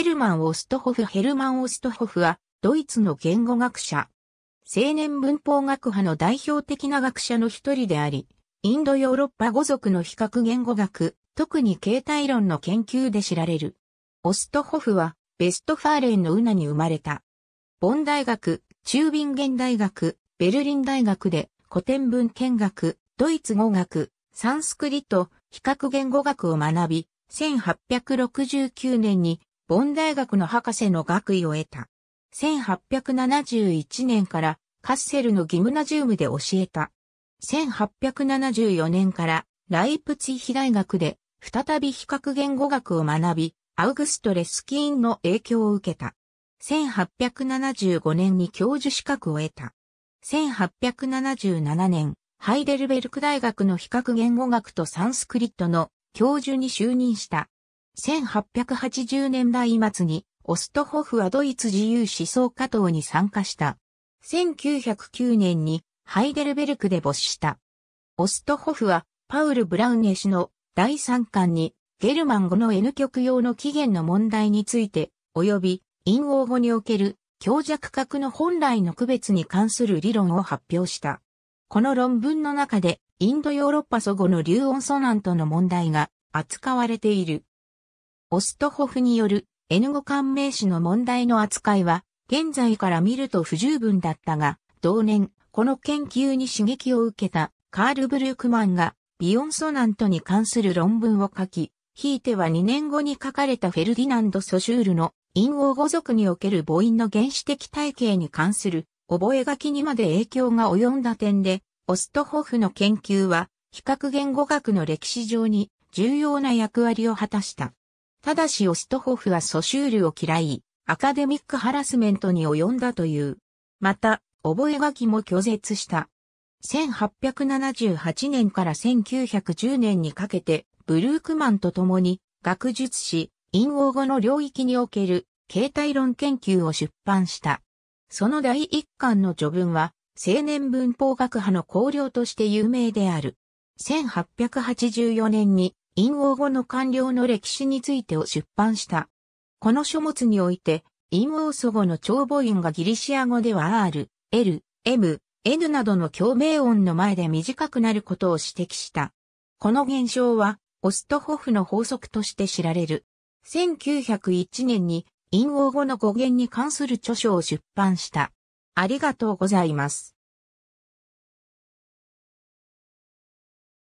ヘルマン・オストホフヘルマン・オストホフは、ドイツの言語学者。青年文法学派の代表的な学者の一人であり、インドヨーロッパ語族の比較言語学、特に形態論の研究で知られる。オストホフは、ベストファーレンのウナに生まれた。ボン大学、チュービンゲン大学、ベルリン大学で古典文献学、ドイツ語学、サンスクリット、比較言語学を学び、1869年にボン大学の博士の学位を得た。1871年からカッセルのギムナジウムで教えた。1874年からライプツィヒ大学で再び比較言語学を学び、アウグスト・レスキーンの影響を受けた。1875年に教授資格を得た。1877年、ハイデルベルク大学の比較言語学とサンスクリットの教授に就任した。1880年代末に、オストホフはドイツ自由思想家党に参加した。1909年にハイデルベルクで没した。オストホフはパウル・ブラウネ氏の第3巻にゲルマン語の N 極用の起源の問題について、及び陰謀語における強弱核の本来の区別に関する理論を発表した。この論文の中でインドヨーロッパ祖語の流音ソナントの問題が扱われている。オストホフによる N5 関名詞の問題の扱いは、現在から見ると不十分だったが、同年、この研究に刺激を受けたカール・ブルークマンが、ビヨンソナントに関する論文を書き、ひいては2年後に書かれたフェルディナンド・ソシュールの陰王語族における母音の原始的体系に関する覚書にまで影響が及んだ点で、オストホフの研究は、比較言語学の歴史上に重要な役割を果たした。ただしオストホフはソシュールを嫌い、アカデミックハラスメントに及んだという。また、覚書も拒絶した。1878年から1910年にかけて、ブルークマンと共に、学術史、陰王語の領域における、形態論研究を出版した。その第一巻の序文は、青年文法学派の綱領として有名である。1884年に陰王後の官僚の歴史についてを出版した。この書物において、陰王祖語の長母音がギリシア語では R、L、M、N などの共鳴音の前で短くなることを指摘した。この現象は、オストホフの法則として知られる。1901年に、陰王語の語源に関する著書を出版した。ありがとうございます。